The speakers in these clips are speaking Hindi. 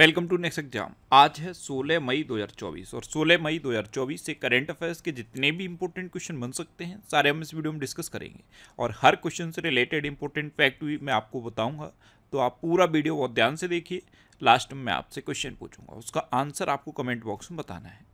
वेलकम टू नेक्स्ट एग्जाम आज है 16 मई 2024 और 16 मई 2024 से करंट अफेयर्स के जितने भी इंपॉर्टेंट क्वेश्चन बन सकते हैं सारे हम इस वीडियो में डिस्कस करेंगे और हर क्वेश्चन से रिलेटेड इंपॉर्टेंट फैक्ट भी मैं आपको बताऊंगा तो आप पूरा वीडियो बहुत ध्यान से देखिए लास्ट में मैं आपसे क्वेश्चन पूछूंगा उसका आंसर आपको कमेंट बॉक्स में बताना है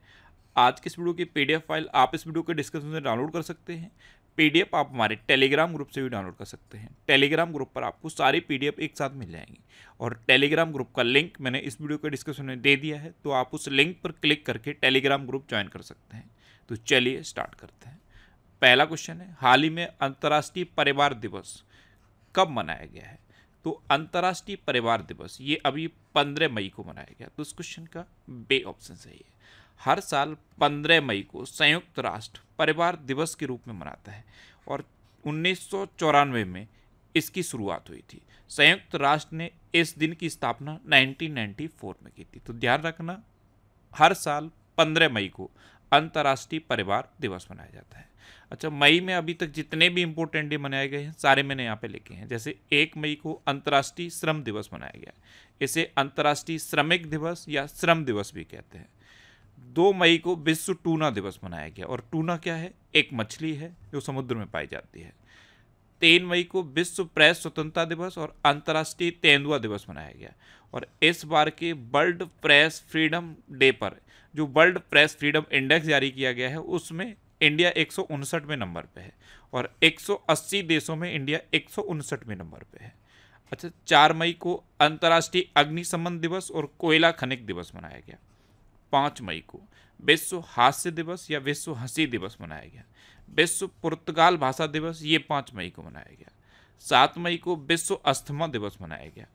आज के इस वीडियो की पी फाइल आप इस वीडियो के डिस्क्रिप्शन से डाउनलोड कर सकते हैं पीडीएफ आप हमारे टेलीग्राम ग्रुप से भी डाउनलोड कर सकते हैं टेलीग्राम ग्रुप पर आपको सारी पीडीएफ एक साथ मिल जाएंगी और टेलीग्राम ग्रुप का लिंक मैंने इस वीडियो के डिस्क्रिप्शन में दे दिया है तो आप उस लिंक पर क्लिक करके टेलीग्राम ग्रुप ज्वाइन कर सकते हैं तो चलिए स्टार्ट करते हैं पहला क्वेश्चन है हाल ही में अंतर्राष्ट्रीय परिवार दिवस कब मनाया गया है तो अंतर्राष्ट्रीय परिवार दिवस ये अभी पंद्रह मई को मनाया गया तो इस क्वेश्चन का बे ऑप्शन सही है हर साल 15 मई को संयुक्त राष्ट्र परिवार दिवस के रूप में मनाता है और उन्नीस में इसकी शुरुआत हुई थी संयुक्त राष्ट्र ने इस दिन की स्थापना 1994 में की थी तो ध्यान रखना हर साल 15 मई को अंतर्राष्ट्रीय परिवार दिवस मनाया जाता है अच्छा मई में अभी तक जितने भी इम्पोर्टेंट डे मनाए गए हैं सारे मैंने यहाँ पे लिखे हैं जैसे एक मई को अंतर्राष्ट्रीय श्रम दिवस मनाया गया है इसे अंतर्राष्ट्रीय श्रमिक दिवस या श्रम दिवस भी कहते हैं दो मई को विश्व टूना दिवस मनाया गया और टूना क्या है एक मछली है जो समुद्र में पाई जाती है तीन मई को विश्व प्रेस स्वतंत्रता दिवस और अंतर्राष्ट्रीय तेंदुआ दिवस मनाया गया और इस बार के वर्ल्ड प्रेस फ्रीडम डे पर जो वर्ल्ड प्रेस फ्रीडम इंडेक्स जारी किया गया है उसमें इंडिया एक में नंबर पे है और 180 देशों में इंडिया एक में नंबर पे है अच्छा चार मई को अंतर्राष्ट्रीय अग्निशमन दिवस और कोयला खनिक दिवस मनाया गया पाँच मई को विश्व हास्य दिवस या विश्व हंसी दिवस मनाया गया विश्व पुर्तगाल भाषा दिवस ये पाँच मई को मनाया गया सात मई को विश्व अस्थमा दिवस मनाया गया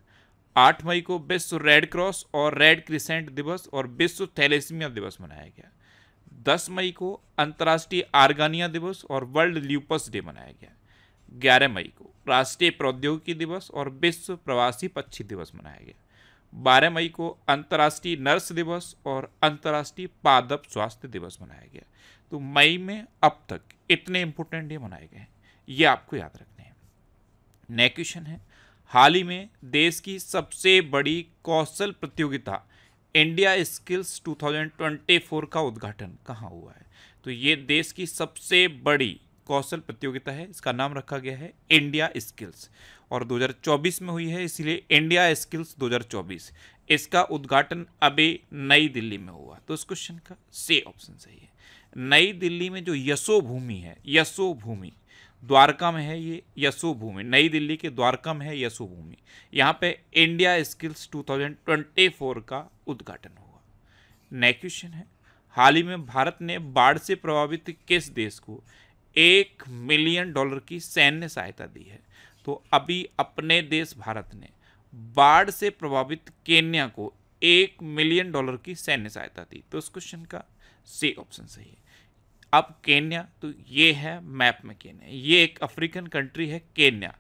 आठ मई को विश्व रेड क्रॉस और रेड क्रिसेंट दिवस और विश्व थैलेसमिया दिवस मनाया गया दस मई को अंतर्राष्ट्रीय आर्गानिया दिवस और वर्ल्ड ल्यूपस डे मनाया गया ग्यारह मई को राष्ट्रीय प्रौद्योगिकी दिवस और विश्व प्रवासी पक्षी दिवस मनाया गया 12 मई को अंतर्राष्ट्रीय नर्स दिवस और अंतर्राष्ट्रीय पादप स्वास्थ्य दिवस मनाया गया तो मई में अब तक इतने इंपोर्टेंट डे मनाए गए हैं ये आपको याद रखने हैं नेक्स्ट क्वेश्चन है हाल ही में देश की सबसे बड़ी कौशल प्रतियोगिता इंडिया स्किल्स 2024 का उद्घाटन कहाँ हुआ है तो ये देश की सबसे बड़ी कौशल प्रतियोगिता है इसका नाम रखा गया है इंडिया स्किल्स और 2024 में हुई है इसलिए इंडिया स्किल्स 2024 इसका उद्घाटन अभी नई दिल्ली में हुआ तो इस क्वेश्चन का से ऑप्शन सही है नई दिल्ली में जो यशो भूमि है यशो भूमि द्वारका में है ये यशो भूमि नई दिल्ली के द्वारका में है यशो भूमि यहाँ पे इंडिया स्किल्स 2024 का उद्घाटन हुआ नेक्स्ट क्वेश्चन है हाल ही में भारत ने बाढ़ से प्रभावित किस देश को एक मिलियन डॉलर की सैन्य सहायता दी है तो अभी अपने देश भारत ने बाढ़ से प्रभावित केन्या को एक मिलियन डॉलर की सैन्य सहायता दी तो इस क्वेश्चन का सी ऑप्शन सही है अब केन्या तो ये है मैप में केन्या ये एक अफ्रीकन कंट्री है केन्या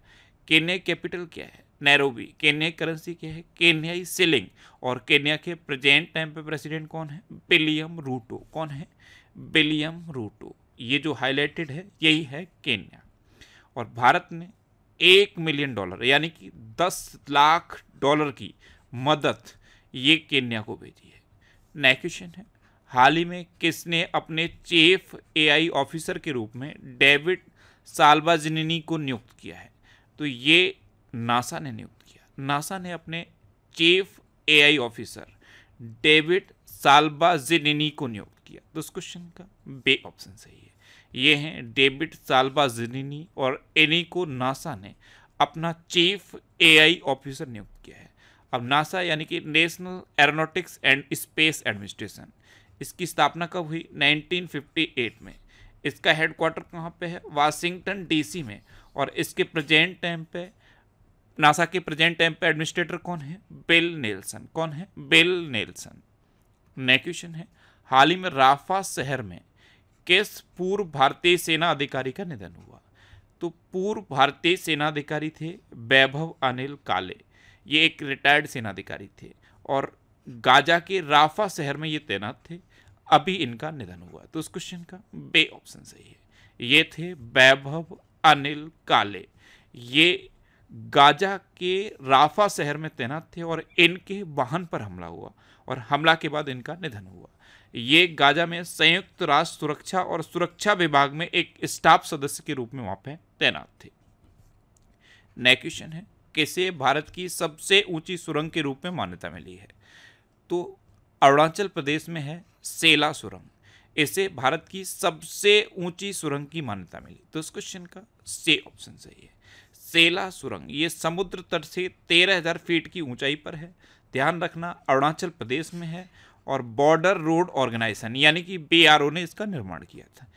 केन्या कैपिटल क्या है नैरोबी केन्या करेंसी क्या है केन्याई सिलिंग और केन्या के प्रेजेंट टाइम पे प्रेसिडेंट कौन है बिलियम रूटो कौन है बिलियम रूटो ये जो हाईलाइटेड है यही है केन्या और भारत ने एक मिलियन डॉलर यानी कि दस लाख डॉलर की मदद ये केन्या को भेजी है नया क्वेश्चन है हाल ही में किसने अपने चीफ एआई ऑफिसर के रूप में डेविड साल्वाजिनी को नियुक्त किया है तो ये नासा ने नियुक्त किया नासा ने अपने chief AI officer David Salvagnini को नियुक्त किया तो इस क्वेश्चन का बे ऑप्शन सही है ये हैं डेविड सालबा जिनिनी और एनिको नासा ने अपना चीफ एआई ऑफिसर नियुक्त किया है अब नासा यानी कि national aeronautics and space administration इसकी स्थापना कब हुई 1958 में इसका हेडक्वार्टर कहाँ पे है वाशिंगटन डीसी में और इसके प्रेजेंट टाइम पे नासा के प्रेजेंट टाइम पे एडमिनिस्ट्रेटर कौन है बेल नेल्सन कौन है बेल नेल्सन नेक्यूशन है हाल ही में राफा शहर में किस पूर्व भारतीय सेना अधिकारी का निधन हुआ तो पूर्व भारतीय सेना अधिकारी थे वैभव अनिल काले ये एक रिटायर्ड सेना अधिकारी थे और गाजा के राफा शहर में ये तैनात थे अभी इनका निधन हुआ तो उस क्वेश्चन का बे ऑप्शन सही है ये थे वैभव अनिल काले ये गाजा के राफा शहर में तैनात थे और इनके वाहन पर हमला हुआ और हमला के बाद इनका निधन हुआ ये गाजा में संयुक्त राष्ट्र सुरक्षा और सुरक्षा विभाग में एक स्टाफ सदस्य के रूप में वहां पे तैनात थे नेक्स्ट क्वेश्चन है कैसे भारत की सबसे ऊंची सुरंग के रूप में मान्यता मिली है तो अरुणाचल प्रदेश में है सेला सुरंग इसे भारत की सबसे ऊंची सुरंग की मान्यता मिली तो इस क्वेश्चन का से ऑप्शन सही है सेला सुरंग ये समुद्र तट से 13000 फीट की ऊंचाई पर है ध्यान रखना अरुणाचल प्रदेश में है और बॉर्डर रोड ऑर्गेनाइजेशन यानी कि बी ने इसका निर्माण किया था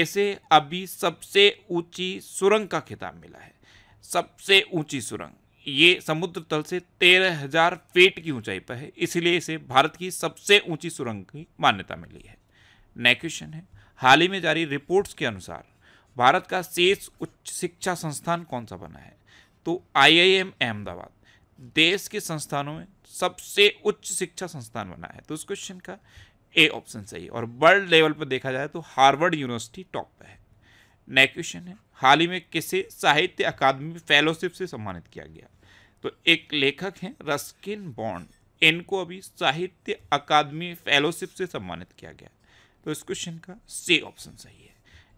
इसे अभी सबसे ऊंची सुरंग का खिताब मिला है सबसे ऊंची सुरंग ये समुद्र तल से तेरह हजार फीट की ऊंचाई पर है इसलिए इसे भारत की सबसे ऊंची सुरंग की मान्यता मिली है नेक्स्ट क्वेश्चन है हाल ही में जारी रिपोर्ट्स के अनुसार भारत का शेष उच्च शिक्षा संस्थान कौन सा बना है तो आई अहमदाबाद देश के संस्थानों में सबसे उच्च शिक्षा संस्थान बना है तो उस क्वेश्चन का ए ऑप्शन सही और वर्ल्ड लेवल पर देखा जाए तो हार्वर्ड यूनिवर्सिटी टॉप पर है नेक्स्ट क्वेश्चन है हाल ही में किसे साहित्य अकादमी फेलोशिप से सम्मानित किया गया तो एक लेखक हैं रस्किन बॉन्ड इनको अभी साहित्य अकादमी फेलोशिप से सम्मानित किया गया तो इस क्वेश्चन का सी ऑप्शन सही है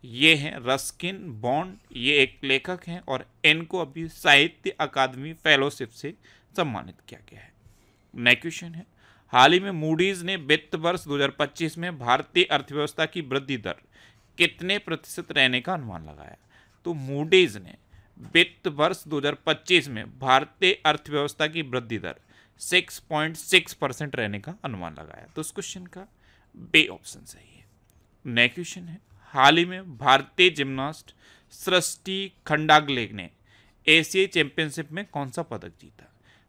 ये हैं रस्किन बॉन्ड ये एक लेखक हैं और इनको अभी साहित्य अकादमी फेलोशिप से सम्मानित किया गया है नेक्स्ट क्वेश्चन है हाल ही में मूडीज ने वित्त वर्ष 2025 में भारतीय अर्थव्यवस्था की वृद्धि दर कितने प्रतिशत रहने का अनुमान लगाया तो मूडीज ने वित्त वर्ष 2025 में भारतीय अर्थव्यवस्था की वृद्धि दर 6.6 परसेंट रहने का अनुमान लगाया तो इस क्वेश्चन का बे ऑप्शन सही है नेक्स्ट क्वेश्चन है हाल ही में भारतीय जिम्नास्ट सृष्टि खंडागले ने एशियाई चैंपियनशिप में कौन सा पदक जीता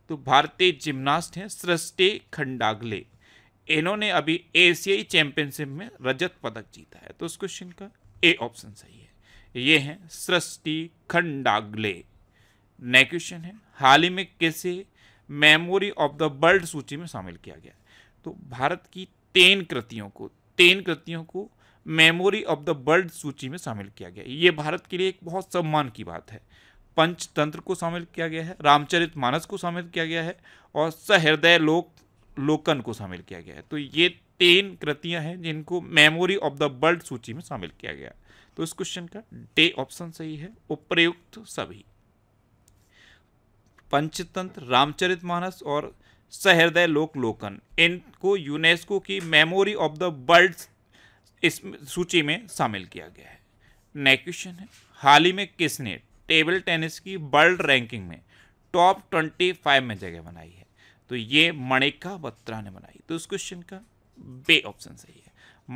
तो भारतीय जिम्नास्ट हैं सृष्टि खंडागले इन्होंने अभी एशियाई चैंपियनशिप में रजत पदक जीता है तो उस क्वेश्चन का ए ऑप्शन सही है ये हैं सृष्टि खंडागले नए क्वेश्चन है हाल ही में कैसे मेमोरी ऑफ द वर्ल्ड सूची में शामिल किया गया तो भारत की तेन कृतियों को तेन कृतियों को मेमोरी ऑफ द वर्ल्ड सूची में शामिल किया गया ये भारत के लिए एक बहुत सम्मान की बात है पंचतंत्र को शामिल किया गया है रामचरित मानस को शामिल किया गया है और सहृदय लोक लोकन को शामिल किया गया है तो ये तीन कृतियां हैं जिनको मेमोरी ऑफ द वर्ल्ड सूची में शामिल किया गया तो इस क्वेश्चन का डे ऑप्शन सही है उपयुक्त सभी पंचतंत्र रामचरित मानस और सहृदय लोक लोकन इनको यूनेस्को की मेमोरी ऑफ द वर्ल्ड इस सूची में शामिल किया गया है नेक्स्ट क्वेश्चन है हाल ही में किसने टेबल टेनिस की वर्ल्ड रैंकिंग में टॉप ट्वेंटी फाइव में जगह बनाई है तो ये मणिका बत्रा ने बनाई तो इस क्वेश्चन का बे ऑप्शन सही है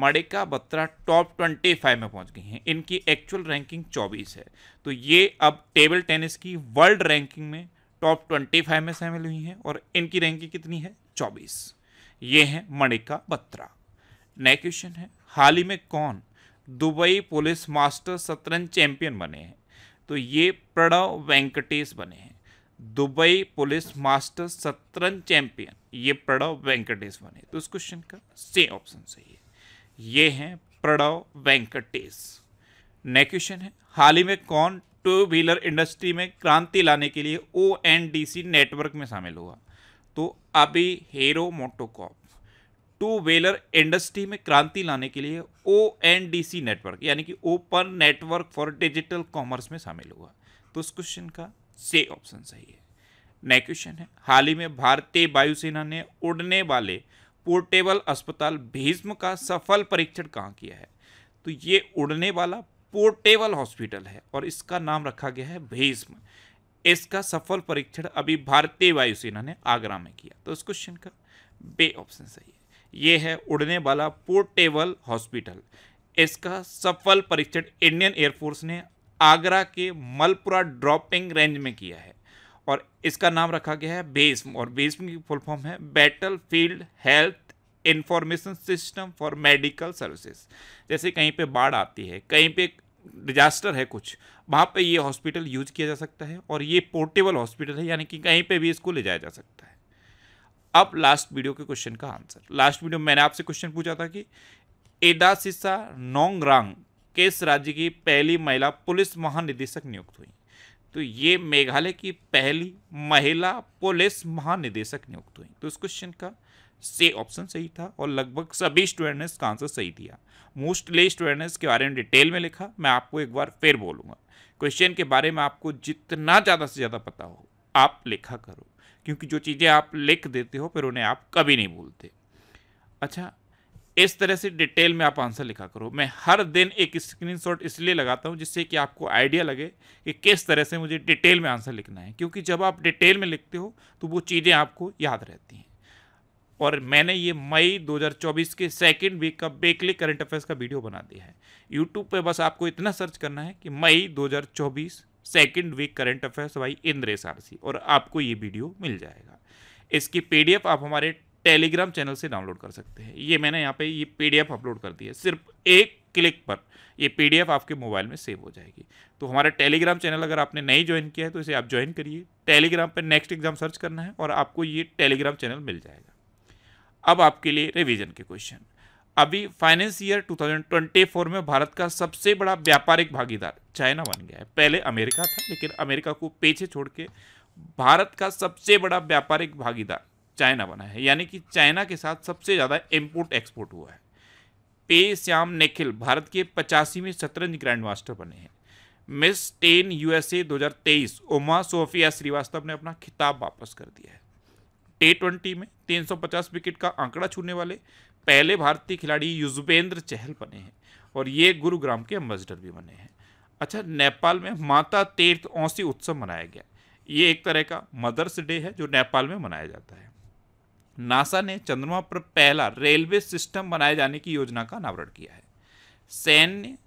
Manika Batra top twenty five में पहुंच गई हैं इनकी एक्चुअल रैंकिंग चौबीस है तो ये अब टेबल टेनिस की वर्ल्ड रैंकिंग में टॉप ट्वेंटी फाइव में शामिल हुई हैं और इनकी रैंकिंग कितनी है चौबीस ये हैं मणिका बत्रा नेक्स्ट क्वेश्चन है हाल ही में कौन दुबई पुलिस मास्टर शतरंज चैंपियन बने हैं तो ये प्रणव वेंकटेश बने हैं दुबई पुलिस मास्टर शतरंज चैंपियन ये प्रणव वेंकटेश बने तो इस क्वेश्चन का सेम ऑप्शन सही है ये हैं प्रणव वेंकटेश नेक्स्ट क्वेश्चन है हाल ही में कौन टू व्हीलर इंडस्ट्री में क्रांति लाने के लिए ओ नेटवर्क में शामिल हुआ तो अभी हेरो मोटोकॉप टू व्हीलर इंडस्ट्री में क्रांति लाने के लिए O N D C network यानी कि open network for digital commerce में शामिल हुआ तो उस क्वेश्चन का से ऑप्शन सही है नेक्स्ट क्वेश्चन है हाल ही में भारतीय वायुसेना ने उड़ने वाले पोर्टेबल अस्पताल भीष्म का सफल परीक्षण कहाँ किया है तो ये उड़ने वाला पोर्टेबल हॉस्पिटल है और इसका नाम रखा गया है भीष्म इसका सफल परीक्षण अभी भारतीय वायुसेना ने आगरा में किया तो इस क्वेश्चन का बे ऑप्शन सही है ये है उड़ने वाला पोर्टेबल हॉस्पिटल इसका सफल परीक्षण इंडियन एयरफोर्स ने आगरा के मलपुरा ड्रॉपिंग रेंज में किया है और इसका नाम रखा गया है बेस्म और बेस्म की फुल फॉर्म है battlefield health information system for medical services जैसे कहीं पे बाढ़ आती है कहीं पे डिजास्टर है कुछ वहाँ पे ये हॉस्पिटल यूज किया जा सकता है और ये पोर्टेबल हॉस्पिटल है यानी कि कहीं पे भी इसको ले जाया जा सकता है अब लास्ट वीडियो के क्वेश्चन का आंसर लास्ट वीडियो मैंने आपसे क्वेश्चन पूछा था कि एडा सिसा नोंगरांग किस राज्य की पहली महिला पुलिस महानिदेशक नियुक्त हुई तो ये मेघालय की पहली महिला पुलिस महानिदेशक नियुक्त हुई तो इस क्वेश्चन का से ऑप्शन सही था और लगभग सभी स्टूडेंट ने इसका आंसर सही दिया मोस्टली स्टूडेंट ने इसके बारे में डिटेल में लिखा मैं आपको एक बार फिर बोलूँगा क्वेश्चन के बारे में आपको जितना ज़्यादा से ज़्यादा पता हो आप लिखा करो क्योंकि जो चीज़ें आप लिख देते हो फिर उन्हें आप कभी नहीं भूलते अच्छा इस तरह से डिटेल में आप आंसर लिखा करो मैं हर दिन एक स्क्रीनशॉट इसलिए लगाता हूँ जिससे कि आपको आइडिया लगे कि किस तरह से मुझे डिटेल में आंसर लिखना है क्योंकि जब आप डिटेल में लिखते हो तो वो चीज़ें आपको याद रहती हैं और मैंने ये मई 2024 के सेकेंड वीक का बेकली करंट अफेयर्स का वीडियो बना दिया है यूट्यूब पर बस आपको इतना सर्च करना है कि मई 2024 second week current affairs by Indresh R और आपको ये वीडियो मिल जाएगा इसकी पी आप हमारे टेलीग्राम चैनल से डाउनलोड कर सकते हैं ये मैंने यहाँ पे ये पीडीएफ अपलोड कर दी है सिर्फ एक क्लिक पर ये पीडीएफ आपके मोबाइल में सेव हो जाएगी तो हमारा टेलीग्राम चैनल अगर आपने नहीं ज्वाइन किया है तो इसे आप ज्वाइन करिए टेलीग्राम पर नेक्स्ट एग्जाम सर्च करना है और आपको ये टेलीग्राम चैनल मिल जाएगा अब आपके लिए रिविजन के क्वेश्चन अभी फाइनेंस ईयर 2024 में भारत का सबसे बड़ा व्यापारिक भागीदार चाइना बन गया है पहले अमेरिका था लेकिन अमेरिका को पीछे छोड़ के भारत का सबसे बड़ा व्यापारिक भागीदार चाइना बना है यानी कि चाइना के साथ सबसे ज़्यादा इम्पोर्ट एक्सपोर्ट हुआ है पे श्याम निखिल भारत के पचासीवें शतरंज ग्रैंड मास्टर बने हैं miss teen USA 2023 Uma Sofia Srivastava ने अपना खिताब वापस कर दिया है टे ट्वेंटी में 350 विकेट का आंकड़ा छूने वाले पहले भारतीय खिलाड़ी युजवेंद्र चहल बने हैं और ये गुरुग्राम के एम्बेसडर भी बने हैं अच्छा नेपाल में माता तीर्थ औसी उत्सव मनाया गया ये एक तरह का मदर्स डे है जो नेपाल में मनाया जाता है नासा ने चंद्रमा पर पहला रेलवे सिस्टम बनाए जाने की योजना का अनावरण किया है सैन्य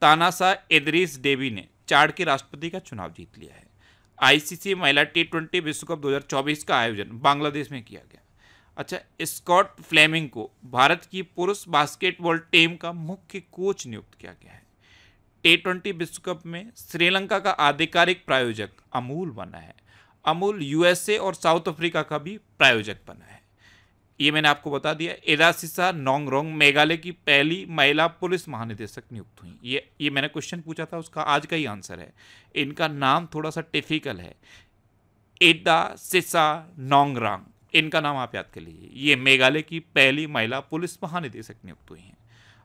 तानासा एदरीस डेवी ने चाड के राष्ट्रपति का चुनाव जीत लिया है आईसीसी महिला टी ट्वेंटी विश्व कप 2024 का आयोजन बांग्लादेश में किया गया अच्छा स्कॉट फ्लेमिंग को भारत की पुरुष बास्केटबॉल टीम का मुख्य कोच नियुक्त किया गया है टी ट्वेंटी विश्व कप में श्रीलंका का आधिकारिक प्रायोजक अमूल बना है अमूल यूएसए और साउथ अफ्रीका का भी प्रायोजक बना है ये मैंने आपको बता दिया एदासिसा नोंगरोंग मेघालय की पहली महिला पुलिस महानिदेशक नियुक्त हुई ये ये मैंने क्वेश्चन पूछा था उसका आज का ही आंसर है इनका नाम थोड़ा सा टिफिकल है एदा सिसा नोंगरांग इनका नाम आप याद कर लीजिए ये मेघालय की पहली महिला पुलिस महानिदेशक नियुक्त हुई हैं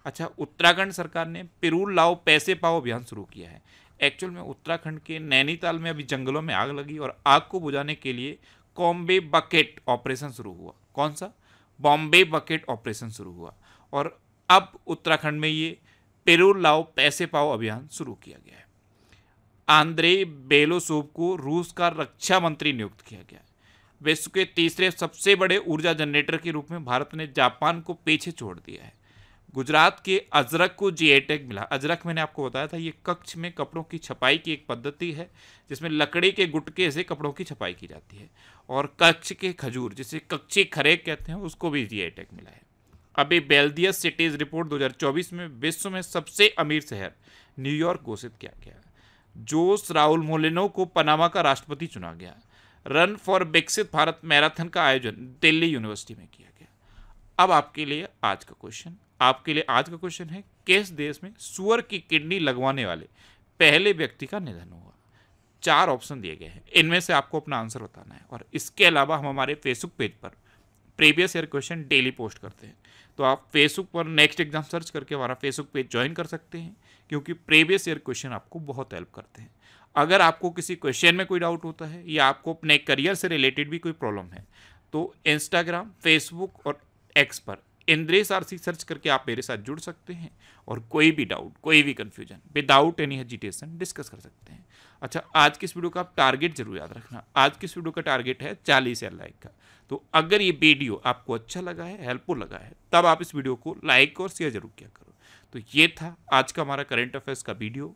अच्छा उत्तराखंड सरकार ने पिरूल लाओ पैसे पाओ अभियान शुरू किया है एक्चुअल में उत्तराखंड के नैनीताल में अभी जंगलों में आग लगी और आग को बुझाने के लिए कॉम्बे बकेट ऑपरेशन शुरू हुआ कौन सा बॉम्बे बकेट ऑपरेशन शुरू हुआ और अब उत्तराखंड में ये पेरो लाओ पैसे पाओ अभियान शुरू किया गया है आंद्रे बेलोसोव को रूस का रक्षा मंत्री नियुक्त किया गया है विश्व के तीसरे सबसे बड़े ऊर्जा जनरेटर के रूप में भारत ने जापान को पीछे छोड़ दिया है गुजरात के अजरक को जी टैग e मिला अजरक मैंने आपको बताया था ये कक्ष में कपड़ों की छपाई की एक पद्धति है जिसमें लकड़ी के गुटके से कपड़ों की छपाई की जाती है और कक्ष के खजूर जिसे कक्षी खरेक कहते हैं उसको भी जी टैग e मिला है अभी बेल्दियस सिटीज़ रिपोर्ट 2024 में विश्व में सबसे अमीर शहर न्यूयॉर्क घोषित किया गया जोस राहुल मोलिनो को पनामा का राष्ट्रपति चुना गया रन फॉर विकसित भारत मैराथन का आयोजन दिल्ली यूनिवर्सिटी में किया गया अब आपके लिए आज का क्वेश्चन आपके लिए आज का क्वेश्चन है किस देश में सुअर की किडनी लगवाने वाले पहले व्यक्ति का निधन हुआ चार ऑप्शन दिए गए हैं इनमें से आपको अपना आंसर बताना है और इसके अलावा हम हमारे फेसबुक पेज पर previous year question daily post करते हैं तो आप फेसबुक पर नेक्स्ट एग्जाम सर्च करके हमारा फेसबुक पेज ज्वाइन कर सकते हैं क्योंकि प्रीवियस ईयर क्वेश्चन आपको बहुत हेल्प करते हैं अगर आपको किसी क्वेश्चन में कोई डाउट होता है या आपको अपने करियर से रिलेटेड भी कोई प्रॉब्लम है तो इंस्टाग्राम फेसबुक और एक्स पर इंद्रेश आर सी सर्च करके आप मेरे साथ जुड़ सकते हैं और कोई भी डाउट कोई भी confusion without any hesitation discuss कर सकते हैं अच्छा आज किस वीडियो का आप टारगेट जरूर याद रखना आज किस वीडियो का टारगेट है चालीस या लाइक का तो अगर ये वीडियो आपको अच्छा लगा है हेल्पफुल लगा है तब आप इस वीडियो को लाइक और शेयर जरूर किया करो तो ये था आज का हमारा करेंट अफेयर्स का वीडियो